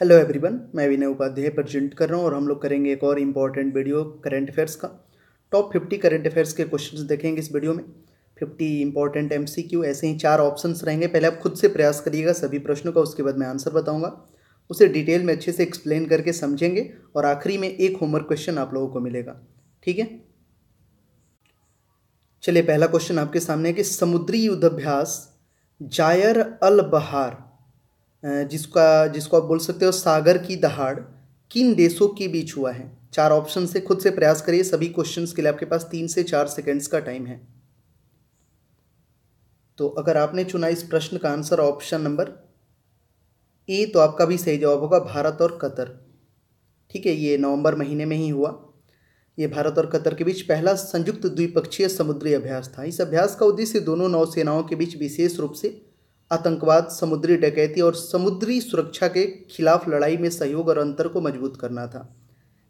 hello everyone मैं विनय Upadhyay present कर रहा हूँ और हम लोग करेंगे एक और इम्पॉर्टेंट वीडियो करंट अफेयर्स का टॉप फिफ्टी करंट अफेयर्स के क्वेश्चंस देखेंगे इस वीडियो में फिफ्टी इंपॉर्टेंट एम ऐसे ही चार ऑप्शंस रहेंगे पहले आप खुद से प्रयास करिएगा सभी प्रश्नों का उसके बाद मैं आंसर बताऊँगा उसे डिटेल में अच्छे से एक्सप्लेन करके समझेंगे और आखिरी में एक होमवर्क क्वेश्चन आप लोगों को मिलेगा ठीक है चलिए पहला क्वेश्चन आपके सामने है कि समुद्री युद्धाभ्यास जायर अल बहार जिसका जिसको आप बोल सकते हो सागर की दहाड़ किन देशों के बीच हुआ है चार ऑप्शन से खुद से प्रयास करिए सभी क्वेश्चंस के लिए आपके पास तीन से चार सेकंड्स का टाइम है तो अगर आपने चुना इस प्रश्न का आंसर ऑप्शन नंबर ए तो आपका भी सही जवाब होगा भारत और कतर ठीक है ये नवंबर महीने में ही हुआ ये भारत और कतर के बीच पहला संयुक्त द्विपक्षीय समुद्री अभ्यास था इस अभ्यास का उद्देश्य दोनों नौसेनाओं के बीच विशेष रूप से आतंकवाद समुद्री डकैती और समुद्री सुरक्षा के खिलाफ लड़ाई में सहयोग और अंतर को मजबूत करना था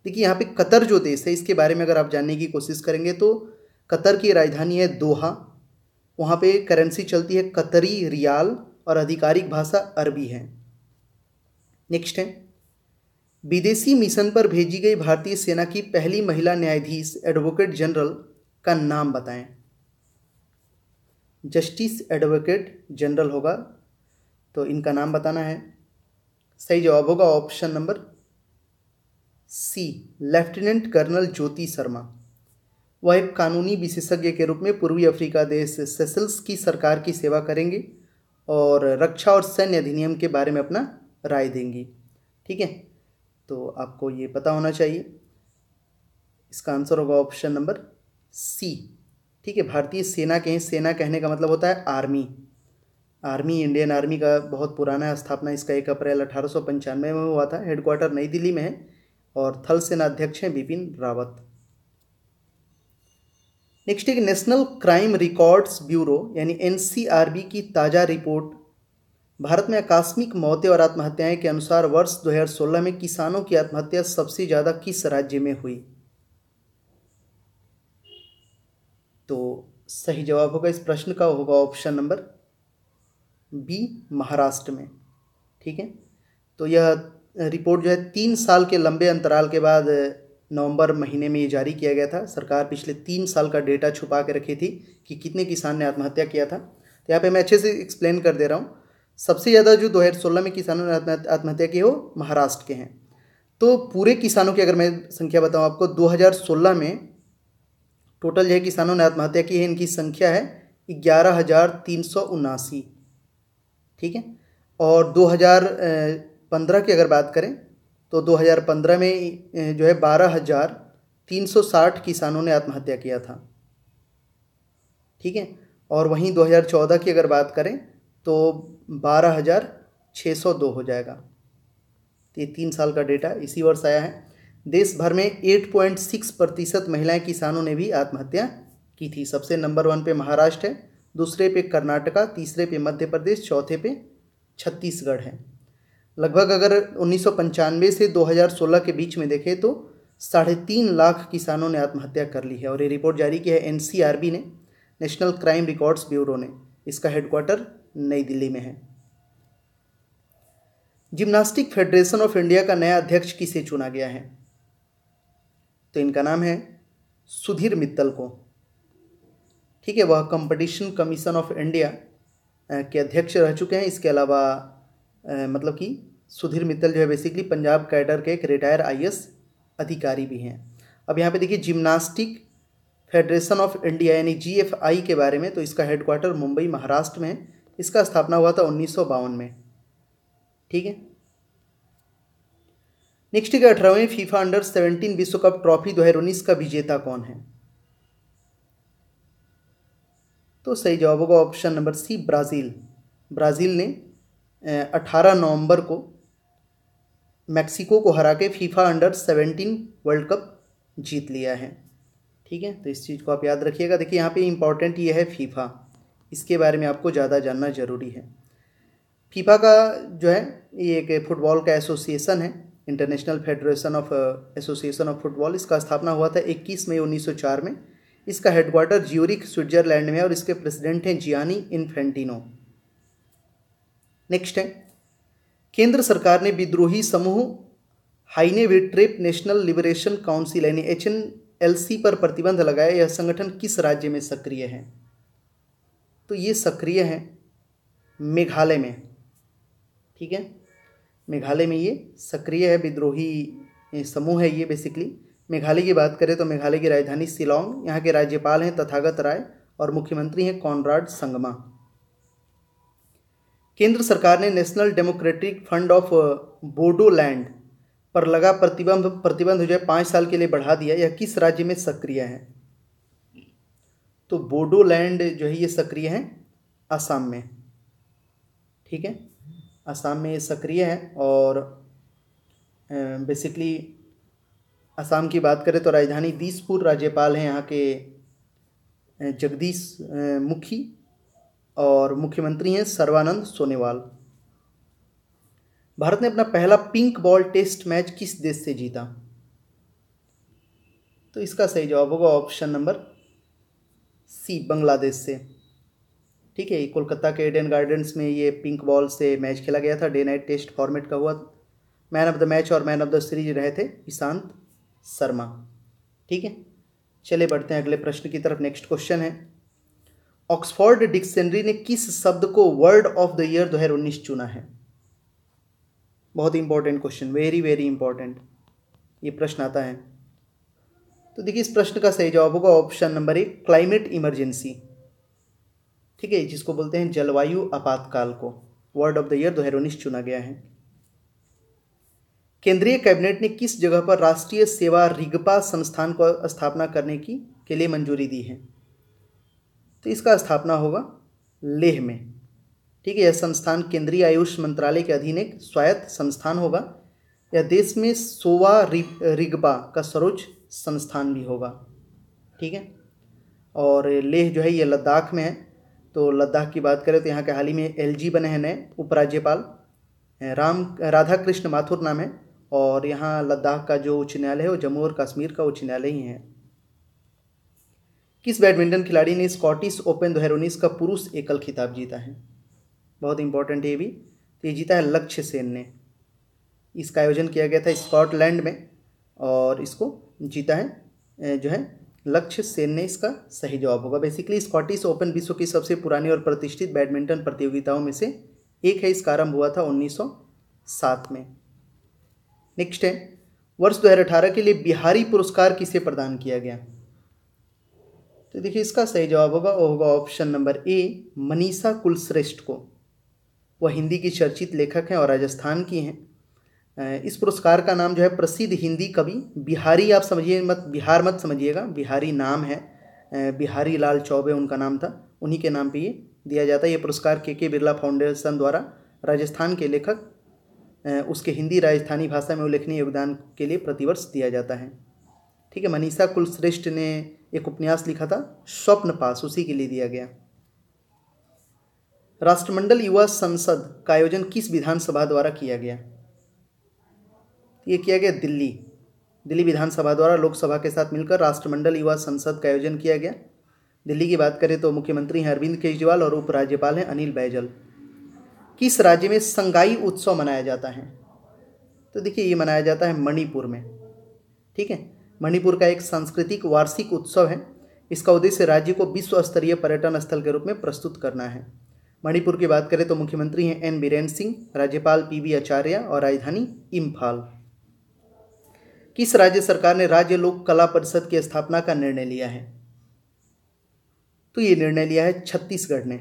देखिए यहाँ पे कतर जो देश है इसके बारे में अगर आप जानने की कोशिश करेंगे तो कतर की राजधानी है दोहा वहाँ पे करेंसी चलती है कतरी रियाल और आधिकारिक भाषा अरबी है नेक्स्ट है विदेशी मिशन पर भेजी गई भारतीय सेना की पहली महिला न्यायाधीश एडवोकेट जनरल का नाम बताएं जस्टिस एडवोकेट जनरल होगा तो इनका नाम बताना है सही जवाब होगा option number C lieutenant colonel Jyoti Sharma वह एक कानूनी विशेषज्ञ के रूप में पूर्वी अफ्रीका देश सेसल्स की सरकार की सेवा करेंगे और रक्षा और सैन्य अधिनियम के बारे में अपना राय देंगी ठीक है तो आपको ये पता होना चाहिए इसका आंसर होगा ऑप्शन नंबर सी ठीक है भारतीय सेना कहें सेना कहने का मतलब होता है आर्मी आर्मी इंडियन आर्मी का बहुत पुराना स्थापना इसका एक अप्रैल अठारह में हुआ था हेडक्वार्टर नई दिल्ली में है और थल सेना अध्यक्ष हैं बिपिन रावत नेक्स्ट एक नेशनल क्राइम रिकॉर्ड्स ब्यूरो यानी एन की ताज़ा रिपोर्ट भारत में आकस्मिक मौतें और आत्महत्याएं के अनुसार वर्ष 2016 में किसानों की आत्महत्या सबसे ज़्यादा किस राज्य में हुई तो सही जवाब होगा इस प्रश्न का होगा ऑप्शन नंबर बी महाराष्ट्र में ठीक है तो यह रिपोर्ट जो है तीन साल के लंबे अंतराल के बाद नवंबर महीने में ये जारी किया गया था सरकार पिछले तीन साल का डेटा छुपा के रखी थी कि कितने किसान ने आत्महत्या किया था तो यहाँ पे मैं अच्छे से एक्सप्लेन कर दे रहा हूँ सबसे ज़्यादा जो 2016 में किसानों ने आत्महत्या की हो महाराष्ट्र के हैं तो पूरे किसानों की अगर मैं संख्या बताऊँ आपको 2016 में टोटल जो है किसानों ने आत्महत्या की है इनकी संख्या है ग्यारह हज़ार तीन सौ उनासी ठीक है और दो हज़ार पंद्रह की अगर बात करें तो दो हज़ार पंद्रह में जो है बारह हज़ार तीन सौ साठ किसानों ने आत्महत्या किया था ठीक है और वहीं दो हज़ार चौदह की अगर बात करें तो बारह हज़ार छः सौ दो हो जाएगा तो ये तीन साल का डेटा इसी वर्ष आया है देश भर में 8.6 प्रतिशत महिलाएँ किसानों ने भी आत्महत्या की थी सबसे नंबर वन पे महाराष्ट्र है दूसरे पे कर्नाटका तीसरे पे मध्य प्रदेश चौथे पे छत्तीसगढ़ है लगभग अगर उन्नीस से 2016 के बीच में देखें तो साढ़े तीन लाख किसानों ने आत्महत्या कर ली है और ये रिपोर्ट जारी की है एन ने नेशनल क्राइम रिकॉर्ड्स ब्यूरो ने इसका हेडक्वार्टर नई दिल्ली में है जिम्नास्टिक फेडरेशन ऑफ इंडिया का नया अध्यक्ष किसे चुना गया है तो इनका नाम है सुधीर मित्तल को ठीक है वह कंपटीशन कमीशन ऑफ इंडिया के अध्यक्ष रह चुके हैं इसके अलावा मतलब कि सुधीर मित्तल जो है बेसिकली पंजाब कैडर के एक रिटायर आई अधिकारी भी हैं अब यहाँ पे देखिए जिम्नास्टिक फेडरेशन ऑफ इंडिया यानी जी के बारे में तो इसका हेडक्वार्टर मुंबई महाराष्ट्र में है इसका स्थापना हुआ था उन्नीस में ठीक है नेक्स्ट के अठारहवें फीफा अंडर सेवेंटीन विश्व कप ट्रॉफी दो हज़ार उन्नीस का विजेता कौन है तो सही जवाब होगा option number C Brazil Brazil ने अठारह नवंबर को मैक्सिको को हरा के FIFA under seventeen world cup जीत लिया है ठीक है तो इस चीज़ को आप याद रखिएगा देखिए यहाँ पे इम्पॉर्टेंट ये है फीफा इसके बारे में आपको ज़्यादा जानना ज़रूरी है फीफा का जो है ये एक फुटबॉल का एसोसिएशन है international federation of association of football इसका स्थापना हुआ था 21 मई 1904 में इसका हेडक्वार्टर ज्यूरिक स्विट्जरलैंड में और इसके प्रेसिडेंट हैं जियानी इन्फेंटिनो नेक्स्ट है केंद्र सरकार ने विद्रोही समूह Hynniewtrep national liberation council यानी एच एन एल सी पर प्रतिबंध लगाया यह संगठन किस राज्य में सक्रिय है तो ये सक्रिय है मेघालय में ठीक है मेघालय में ये सक्रिय है विद्रोही समूह है ये बेसिकली मेघालय की बात करें तो मेघालय की राजधानी शिलोंग यहाँ के राज्यपाल हैं तथागत राय और मुख्यमंत्री हैं कॉनराड संगमा केंद्र सरकार ने national democratic fund of Bodoland पर लगा प्रतिबंध प्रतिबंध हो जाए पाँच साल के लिए बढ़ा दिया यह किस राज्य में सक्रिय है तो बोडोलैंड जो है ये सक्रिय है असम में ठीक है असम में सक्रिय हैं और बेसिकली असम की बात करें तो राजधानी दीसपुर राज्यपाल हैं यहाँ के जगदीश मुखी और मुख्यमंत्री हैं सर्वानंद सोनेवाल भारत ने अपना पहला पिंक बॉल टेस्ट मैच किस देश से जीता तो इसका सही जवाब होगा ऑप्शन नंबर सी बांग्लादेश से ठीक है कोलकाता के एडन गार्डन्स में ये पिंक बॉल से मैच खेला गया था डे नाइट टेस्ट फॉर्मेट का हुआ मैन ऑफ द मैच और मैन ऑफ द सीरीज रहे थे ईशांत शर्मा ठीक है चले बढ़ते हैं अगले प्रश्न की तरफ नेक्स्ट क्वेश्चन है ऑक्सफोर्ड डिक्शनरी ने किस शब्द को वर्ड ऑफ द ईयर दो हज़ार उन्नीस चुना है बहुत important question very very important ये प्रश्न आता है तो देखिए इस प्रश्न का सही जवाब होगा ऑप्शन नंबर एक क्लाइमेट इमरजेंसी ठीक है जिसको बोलते हैं जलवायु आपातकाल को वर्ड ऑफ द ईयर दो चुना गया है केंद्रीय कैबिनेट ने किस जगह पर राष्ट्रीय सेवा रिगपा संस्थान को स्थापना करने की के लिए मंजूरी दी है तो इसका स्थापना होगा लेह में ठीक है यह संस्थान केंद्रीय आयुष मंत्रालय के अधीन एक स्वायत्त संस्थान होगा यह देश में सोवा रिगपा का सर्वोच्च संस्थान भी होगा ठीक है और लेह जो है यह लद्दाख में है तो लद्दाख की बात करें तो यहाँ के हाल ही में एल बने हैं नए उपराज्यपाल राम राधा कृष्ण माथुर नाम है और यहाँ लद्दाख का जो उच्च न्यायालय है वो जम्मू और कश्मीर का उच्च न्यायालय ही है किस बैडमिंटन खिलाड़ी ने स्कॉटिश ओपन दो उन्नीस का पुरुष एकल खिताब जीता है बहुत इंपॉर्टेंट ये भी तो ये जीता है लक्ष्य सेन ने इसका आयोजन किया गया था स्कॉटलैंड में और इसको जीता है जो है लक्ष्य सेन ने इसका सही जवाब होगा बेसिकली स्कॉटिश ओपन विश्व की सबसे पुरानी और प्रतिष्ठित बैडमिंटन प्रतियोगिताओं में से एक है इसका आरंभ हुआ था 1907 में नेक्स्ट है वर्ष 2018 के लिए बिहारी पुरस्कार किसे प्रदान किया गया तो देखिए इसका सही जवाब होगा वो होगा option number A Manisha Kulshreshtha को वह हिंदी की चर्चित लेखक हैं और राजस्थान की हैं इस पुरस्कार का नाम जो है प्रसिद्ध हिंदी कवि बिहारी आप समझिए मत बिहार मत समझिएगा बिहारी नाम है बिहारी लाल चौबे उनका नाम था उन्हीं के नाम पे ये दिया जाता है ये पुरस्कार के के बिरला फाउंडेशन द्वारा राजस्थान के लेखक उसके हिंदी राजस्थानी भाषा में उल्लेखनीय योगदान के लिए प्रतिवर्ष दिया जाता है ठीक है मनीषा कुलश्रेष्ठ ने एक उपन्यास लिखा था स्वप्न पास उसी के लिए दिया गया राष्ट्रमंडल युवा संसद का आयोजन किस विधानसभा द्वारा किया गया ये किया गया दिल्ली दिल्ली विधानसभा द्वारा लोकसभा के साथ मिलकर राष्ट्रमंडल युवा संसद का आयोजन किया गया दिल्ली की बात करें तो मुख्यमंत्री हैं अरविंद केजरीवाल और उपराज्यपाल हैं अनिल बैजल किस राज्य में संगाई उत्सव मनाया जाता है तो देखिए ये मनाया जाता है मणिपुर में ठीक है मणिपुर का एक सांस्कृतिक वार्षिक उत्सव है इसका उद्देश्य राज्य को विश्व स्तरीय पर्यटन स्थल के रूप में प्रस्तुत करना है मणिपुर की बात करें तो मुख्यमंत्री हैं एन बीरेन सिंह राज्यपाल वी आचार्य और राजधानी इम्फाल किस राज्य सरकार ने राज्य लोक कला परिषद की स्थापना का निर्णय लिया है तो ये निर्णय लिया है छत्तीसगढ़ ने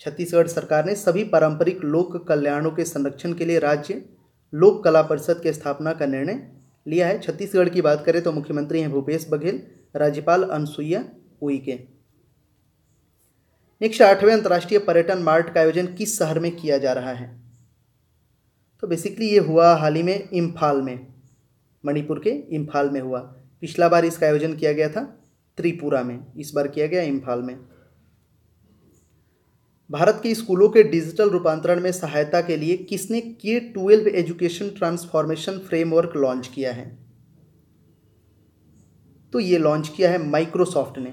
छत्तीसगढ़ सरकार ने सभी पारंपरिक लोक कल्याणों के संरक्षण के लिए राज्य लोक कला परिषद की स्थापना का निर्णय लिया है छत्तीसगढ़ की बात करें तो मुख्यमंत्री हैं भूपेश बघेल राज्यपाल अनुसुईया उइके नेक्स्ट आठवें अंतर्राष्ट्रीय पर्यटन मार्ट का आयोजन किस शहर में किया जा रहा है तो बेसिकली ये हुआ हाल ही में इम्फाल में मणिपुर के इम्फाल में हुआ पिछला बार इसका आयोजन किया गया था त्रिपुरा में इस बार किया गया इम्फाल में भारत के स्कूलों के डिजिटल रूपांतरण में सहायता के लिए किसने K twelve education transformation framework launch किया है तो ये लॉन्च किया है माइक्रोसॉफ्ट ने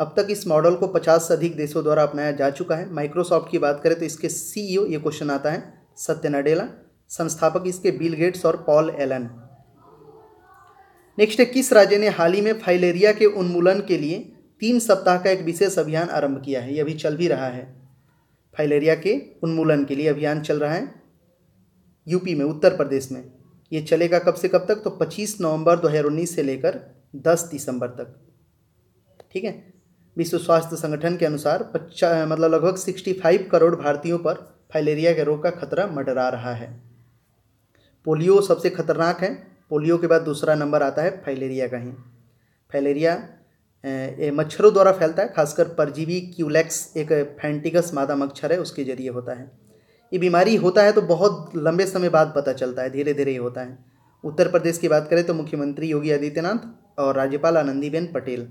अब तक इस मॉडल को 50 से अधिक देशों द्वारा अपनाया जा चुका है माइक्रोसॉफ्ट की बात करें तो इसके सीईओ ये क्वेश्चन आता है सत्य नडेला संस्थापक इसके बिल गेट्स और पॉल एलन नेक्स्ट किस राज्य ने हाल ही में फाइलेरिया के उन्मूलन के लिए तीन सप्ताह का एक विशेष अभियान आरंभ किया है यह अभी चल भी रहा है फाइलेरिया के उन्मूलन के लिए अभियान चल रहा है यूपी में उत्तर प्रदेश में ये चलेगा कब से कब तक तो 25 नवंबर 2019 से लेकर 10 दिसंबर तक ठीक है विश्व स्वास्थ्य संगठन के अनुसार पच्चा मतलब लगभग 65 करोड़ भारतीयों पर फाइलेरिया के रोग का खतरा मडरा रहा है पोलियो सबसे खतरनाक है पोलियो के बाद दूसरा नंबर आता है फाइलेरिया का ही फाइलेरिया मच्छरों द्वारा फैलता है खासकर परजीवी क्यूलेक्स एक फैंटिकस मादा मच्छर है उसके जरिए होता है ये बीमारी होता है तो बहुत लंबे समय बाद पता चलता है धीरे धीरे ही होता है उत्तर प्रदेश की बात करें तो मुख्यमंत्री योगी आदित्यनाथ और राज्यपाल आनंदीबेन पटेल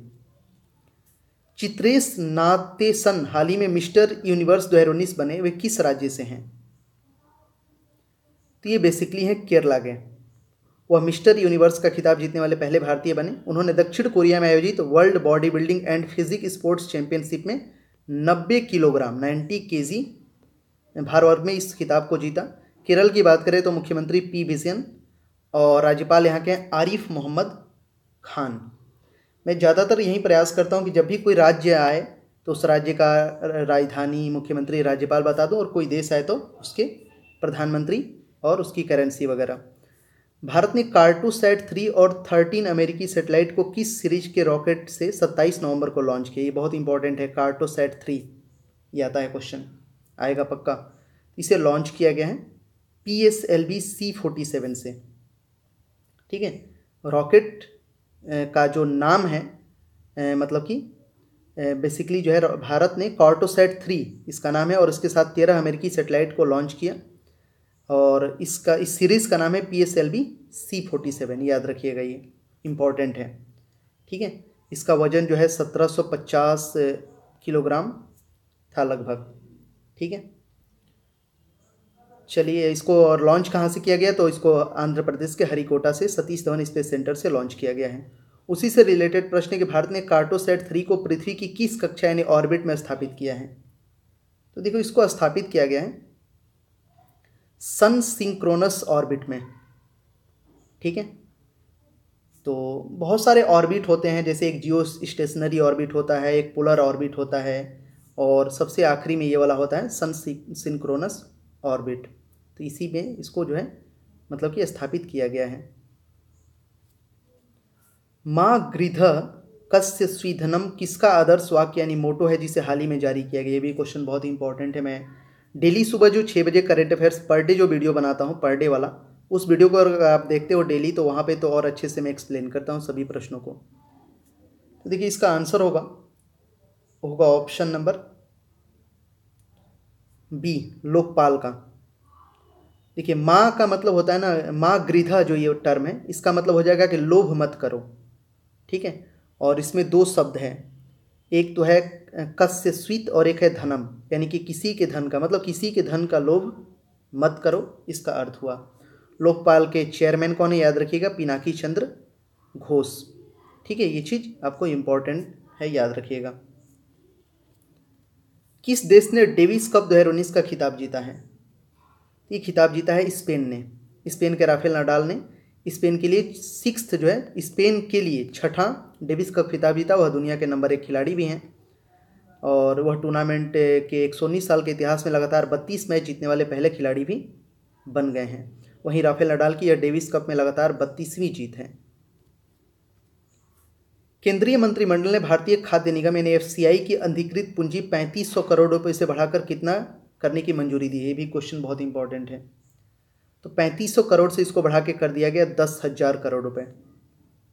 चित्रेश नातेसन हाल ही में मिस्टर यूनिवर्स दो उन्नीस बने वे किस राज्य से हैं तो ये बेसिकली हैं केरला के वह मिस्टर यूनिवर्स का खिताब जीतने वाले पहले भारतीय बने उन्होंने दक्षिण कोरिया में आयोजित world body building and physique sports championship में नब्बे किलोग्राम नाइन्टी के भार वर्ग में इस खिताब को जीता केरल की बात करें तो मुख्यमंत्री पी विजयन और राज्यपाल यहाँ के आरिफ मोहम्मद खान मैं ज़्यादातर यही प्रयास करता हूँ कि जब भी कोई राज्य आए तो उस राज्य का राजधानी मुख्यमंत्री राज्यपाल बता दूँ और कोई देश आए तो उसके प्रधानमंत्री और उसकी करेंसी वगैरह भारत ने कार्टू सेट थ्री और थर्टीन अमेरिकी सेटेलाइट को किस सीरीज के रॉकेट से सत्ताईस नवंबर को लॉन्च किया ये बहुत इंपॉर्टेंट है कार्टो सेट थ्री ये आता है क्वेश्चन आएगा पक्का इसे लॉन्च किया गया है P S L V C forty seven से ठीक है रॉकेट का जो नाम है मतलब कि बेसिकली जो है भारत ने कार्टोसेट थ्री इसका नाम है और इसके साथ तेरह अमेरिकी सेटेलाइट को लॉन्च किया और इसका इस सीरीज़ का नाम है P S L V C forty seven याद रखिएगा ये इम्पॉर्टेंट है ठीक है इसका वज़न जो है सत्रह सौ पचास किलोग्राम था लगभग ठीक है चलिए इसको और लॉन्च कहाँ से किया गया तो इसको आंध्र प्रदेश के हरिकोटा से सतीश धवन स्पेस सेंटर से लॉन्च किया गया है उसी से रिलेटेड प्रश्न है कि भारत ने कार्टोसेट थ्री को पृथ्वी की किस कक्षा यानी ऑर्बिट में स्थापित किया है तो देखो इसको स्थापित किया गया है सन सिंक्रोनस ऑर्बिट में ठीक है तो बहुत सारे ऑर्बिट होते हैं जैसे एक जियो स्टेशनरी ऑर्बिट होता है एक पोलर ऑर्बिट होता है और सबसे आखिरी में ये वाला होता है सन सिंक्रोनस ऑर्बिट तो इसी में इसको जो है मतलब कि स्थापित किया गया है माँ गृध कस्य स्वीधनम किसका आदर्श वाक्य यानी मोटो है जिसे हाल ही में जारी किया गया ये भी क्वेश्चन बहुत ही इंपॉर्टेंट है मैं डेली सुबह जो छः बजे करेंट अफेयर्स पर डे जो वीडियो बनाता हूँ पर डे वाला उस वीडियो को अगर आप देखते हो डेली तो वहाँ पे तो और अच्छे से मैं एक्सप्लेन करता हूँ सभी प्रश्नों को तो देखिए इसका आंसर होगा होगा ऑप्शन नंबर बी लोकपाल का देखिए माँ का मतलब होता है ना माँ गृधा जो ये टर्म है इसका मतलब हो जाएगा कि लोभ मत करो ठीक है और इसमें दो शब्द हैं एक तो है कस्य स्वीत और एक है धनम यानी कि किसी के धन का मतलब किसी के धन का लोभ मत करो इसका अर्थ हुआ लोकपाल के चेयरमैन कौन है याद रखिएगा पिनाकी चंद्र घोष ठीक है ये चीज़ आपको इम्पोर्टेंट है याद रखिएगा किस देश ने डेविस कप दो हज़ार उन्नीस का खिताब जीता है ये खिताब जीता है स्पेन ने स्पेन के राफेल नडाल ने स्पेन के लिए सिक्स जो है स्पेन के लिए छठा डेविस कप खिताब जीता वह दुनिया के नंबर एक खिलाड़ी भी हैं और वह टूर्नामेंट के एक साल के इतिहास में लगातार बत्तीस मैच जीतने वाले पहले खिलाड़ी भी बन गए हैं वहीं राफेल नडाल की यह डेविस कप में लगातार बत्तीसवीं जीत है केंद्रीय मंत्रिमंडल ने भारतीय खाद्य निगम एन की अंधिकृत पूंजी पैंतीस सौ करोड़ रुपये से बढ़ाकर कितना करने की मंजूरी दी है ये भी क्वेश्चन बहुत इंपॉर्टेंट है तो 3500 करोड़ से इसको बढ़ा के कर दिया गया दस हज़ार करोड़ रुपए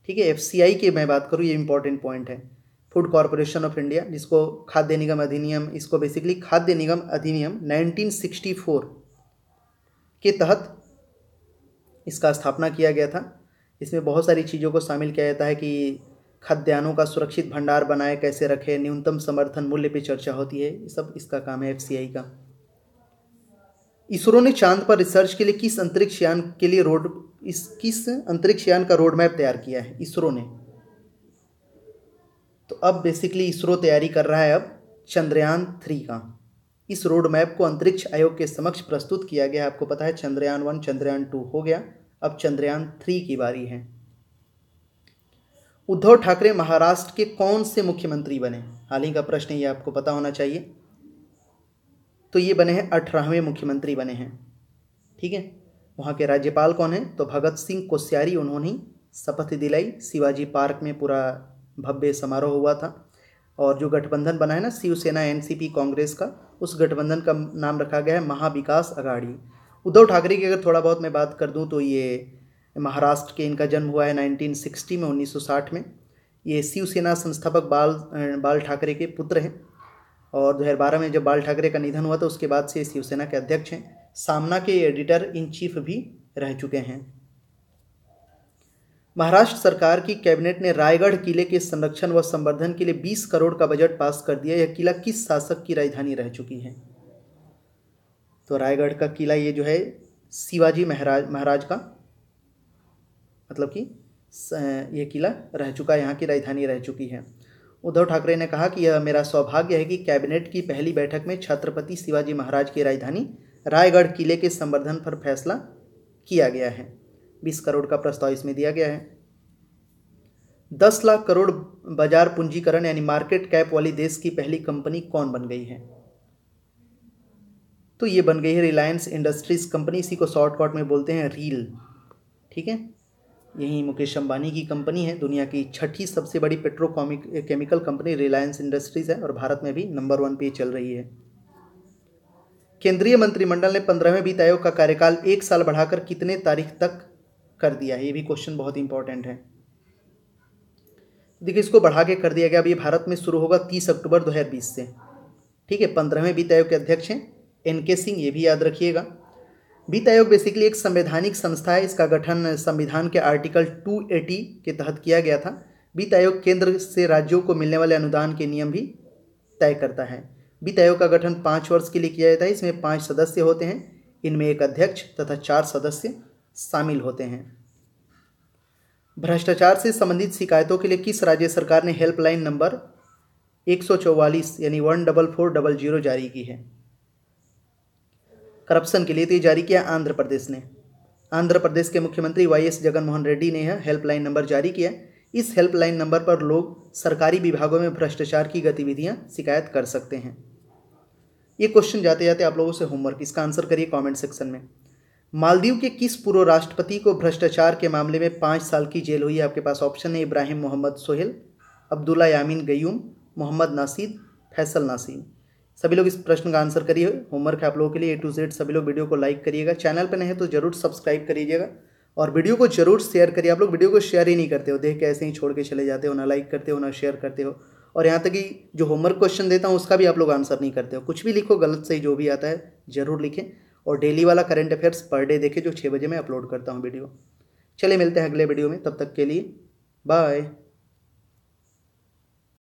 ठीक है एफ की मैं बात करूँ ये इंपॉर्टेंट पॉइंट है फूड कॉरपोरेशन ऑफ इंडिया जिसको खाद्य निगम अधिनियम इसको बेसिकली खाद्य निगम अधिनियम 1964 के तहत इसका स्थापना किया गया था इसमें बहुत सारी चीज़ों को शामिल किया जाता है कि खाद्यान्नों का सुरक्षित भंडार बनाए कैसे रखें न्यूनतम समर्थन मूल्य पर चर्चा होती है ये सब इसका काम है एफ का इसरो ने चांद पर रिसर्च के लिए किस अंतरिक्ष यान के लिए रोड इस किस अंतरिक्ष यान का रोड मैप तैयार किया है इसरो ने तो अब बेसिकली इसरो तैयारी कर रहा है अब चंद्रयान थ्री का इस रोड मैप को अंतरिक्ष आयोग के समक्ष प्रस्तुत किया गया आपको पता है चंद्रयान वन चंद्रयान टू हो गया अब चंद्रयान थ्री की बारी है उद्धव ठाकरे महाराष्ट्र के कौन से मुख्यमंत्री बने हाल ही का प्रश्न ये आपको पता होना चाहिए तो ये बने हैं अठारहवें मुख्यमंत्री बने हैं ठीक है वहाँ के राज्यपाल कौन हैं तो भगत सिंह कोश्यारी उन्होंने शपथ दिलाई शिवाजी पार्क में पूरा भव्य समारोह हुआ था और जो गठबंधन बना है ना शिवसेना एन कांग्रेस का उस गठबंधन का नाम रखा गया है महाविकास अघाड़ी उद्धव ठाकरे की अगर थोड़ा बहुत मैं बात कर दूं तो ये महाराष्ट्र के इनका जन्म हुआ है 1960 में 1960 में ये शिवसेना संस्थापक बाल बाल ठाकरे के पुत्र हैं और बारह में जब बाल ठाकरे का निधन हुआ तो उसके बाद से शिवसेना के अध्यक्ष हैं सामना के एडिटर इन चीफ भी रह चुके हैं महाराष्ट्र सरकार की कैबिनेट ने रायगढ़ किले के संरक्षण व संवर्धन के लिए 20 करोड़ का बजट पास कर दिया यह किला किस शासक की राजधानी रह चुकी है तो रायगढ़ का किला ये जो है शिवाजी महाराज महाराज का मतलब कि ये किला रह चुका है यहाँ की राजधानी रह चुकी है उद्धव ठाकरे ने कहा कि यह मेरा सौभाग्य है कि कैबिनेट की पहली बैठक में छत्रपति शिवाजी महाराज की राजधानी रायगढ़ किले के संवर्धन पर फैसला किया गया है बीस करोड़ का प्रस्ताव इसमें दिया गया है दस लाख करोड़ बाजार पूंजीकरण यानी मार्केट कैप वाली देश की पहली कंपनी कौन बन गई है तो ये बन गई है रिलायंस इंडस्ट्रीज कंपनी इसी को शॉर्टकट में बोलते हैं रील ठीक है यहीं मुकेश अंबानी की कंपनी है दुनिया की छठी सबसे बड़ी petrochemical chemical company Reliance Industries है और भारत में भी नंबर वन पे चल रही है केंद्रीय मंत्रिमंडल ने पंद्रहवें वित्त आयोग का कार्यकाल एक साल बढ़ाकर कितने तारीख तक कर दिया है ये भी क्वेश्चन बहुत इंपॉर्टेंट है देखिए इसको बढ़ा के कर दिया गया अब ये भारत में शुरू होगा तीस अक्टूबर दो से ठीक है पंद्रहवें वित्त आयोग के अध्यक्ष हैं एन के सिंह ये भी याद रखिएगा वित्त आयोग बेसिकली एक संवैधानिक संस्था है इसका गठन संविधान के आर्टिकल 280 के तहत किया गया था वित्त आयोग केंद्र से राज्यों को मिलने वाले अनुदान के नियम भी तय करता है वित्त आयोग का गठन पाँच वर्ष के लिए किया जाता है इसमें पाँच सदस्य होते हैं इनमें एक अध्यक्ष तथा चार सदस्य शामिल होते हैं भ्रष्टाचार से संबंधित शिकायतों के लिए किस राज्य सरकार ने हेल्पलाइन नंबर एक यानी one double four double zero जारी की है करप्शन के लिए तो ये जारी किया आंध्र प्रदेश ने आंध्र प्रदेश के मुख्यमंत्री वाई एस जगनमोहन रेड्डी ने यह हेल्पलाइन नंबर जारी किया इस हेल्पलाइन नंबर पर लोग सरकारी विभागों में भ्रष्टाचार की गतिविधियां शिकायत कर सकते हैं ये क्वेश्चन जाते जाते आप लोगों से होमवर्क इसका आंसर करिए कमेंट सेक्शन में मालदीव के किस पूर्व राष्ट्रपति को भ्रष्टाचार के मामले में पाँच साल की जेल हुई है आपके पास ऑप्शन है इब्राहिम मोहम्मद सोहेल अब्दुल्ला यामिन गयूम मोहम्मद नासिद फैसल नासिम सभी लोग इस प्रश्न का आंसर करिए होमवर्क है आप लोगों के लिए ए टू जेड सभी लोग वीडियो को लाइक करिएगा चैनल पर नहीं है तो जरूर सब्सक्राइब करिएगा और वीडियो को जरूर शेयर करिए आप लोग वीडियो को शेयर ही नहीं करते हो देख के ऐसे ही छोड़ के चले जाते हो ना लाइक करते हो ना शेयर करते हो और यहाँ तक कि जो होमवर्क क्वेश्चन देता हूँ उसका भी आप लोग आंसर नहीं करते हो कुछ भी लिखो गलत सही जो भी आता है ज़रूर लिखें और डेली वाला करंट अफेयर्स पर डे देखें जो छः बजे मैं अपलोड करता हूँ वीडियो चले मिलते हैं अगले वीडियो में तब तक के लिए बाय